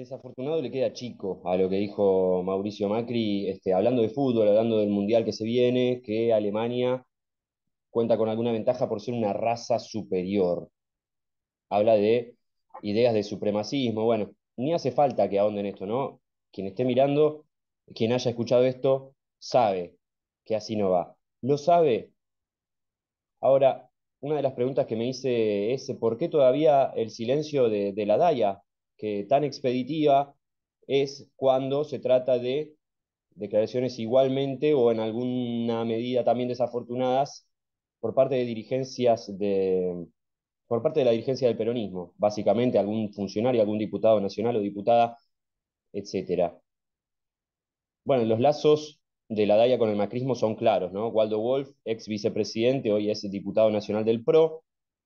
Desafortunado le queda chico a lo que dijo Mauricio Macri, este, hablando de fútbol, hablando del mundial que se viene, que Alemania cuenta con alguna ventaja por ser una raza superior. Habla de ideas de supremacismo. Bueno, ni hace falta que ahonden esto, ¿no? Quien esté mirando, quien haya escuchado esto, sabe que así no va. Lo sabe. Ahora, una de las preguntas que me hice es por qué todavía el silencio de, de la DAIA que tan expeditiva es cuando se trata de declaraciones igualmente o en alguna medida también desafortunadas por parte de dirigencias de por parte de la dirigencia del peronismo, básicamente algún funcionario, algún diputado nacional o diputada, etc. Bueno, los lazos de la DAIA con el macrismo son claros, ¿no? Waldo Wolf, ex vicepresidente, hoy es diputado nacional del PRO,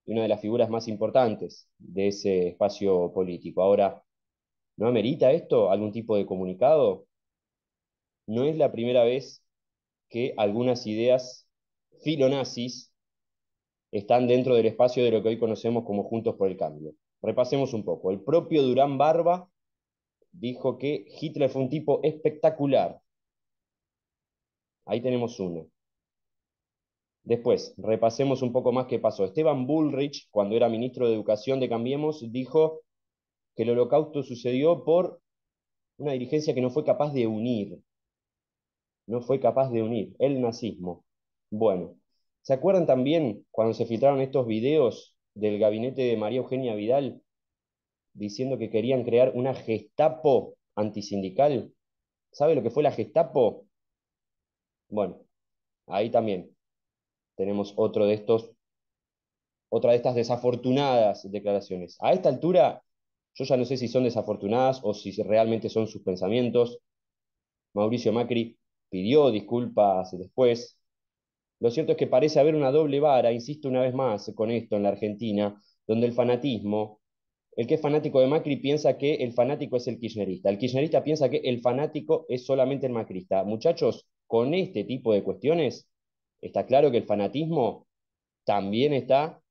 y una de las figuras más importantes de ese espacio político. Ahora, ¿no amerita esto algún tipo de comunicado? No es la primera vez que algunas ideas filonazis están dentro del espacio de lo que hoy conocemos como Juntos por el Cambio. Repasemos un poco. El propio Durán Barba dijo que Hitler fue un tipo espectacular. Ahí tenemos uno. Después, repasemos un poco más qué pasó. Esteban Bullrich, cuando era ministro de Educación de Cambiemos, dijo que el holocausto sucedió por una dirigencia que no fue capaz de unir. No fue capaz de unir. El nazismo. Bueno, ¿se acuerdan también cuando se filtraron estos videos del gabinete de María Eugenia Vidal diciendo que querían crear una Gestapo antisindical? ¿Sabe lo que fue la Gestapo? Bueno, ahí también tenemos otro de estos, otra de estas desafortunadas declaraciones. A esta altura, yo ya no sé si son desafortunadas o si realmente son sus pensamientos. Mauricio Macri pidió disculpas después. Lo cierto es que parece haber una doble vara, insisto una vez más con esto en la Argentina, donde el fanatismo, el que es fanático de Macri piensa que el fanático es el kirchnerista, el kirchnerista piensa que el fanático es solamente el macrista. Muchachos, con este tipo de cuestiones está claro que el fanatismo también está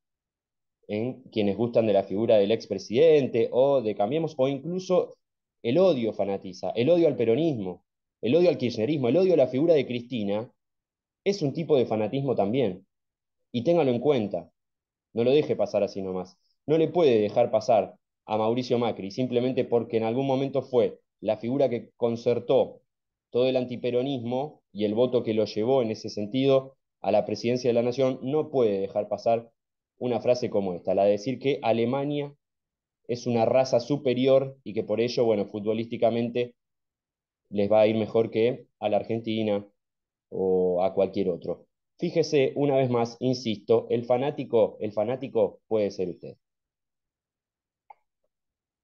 en quienes gustan de la figura del expresidente o de Cambiemos, o incluso el odio fanatiza, el odio al peronismo, el odio al kirchnerismo, el odio a la figura de Cristina, es un tipo de fanatismo también. Y téngalo en cuenta, no lo deje pasar así nomás. No le puede dejar pasar a Mauricio Macri simplemente porque en algún momento fue la figura que concertó todo el antiperonismo y el voto que lo llevó en ese sentido a la presidencia de la nación, no puede dejar pasar una frase como esta, la de decir que Alemania es una raza superior y que por ello, bueno, futbolísticamente les va a ir mejor que a la Argentina o a cualquier otro. Fíjese, una vez más, insisto, el fanático, el fanático puede ser usted.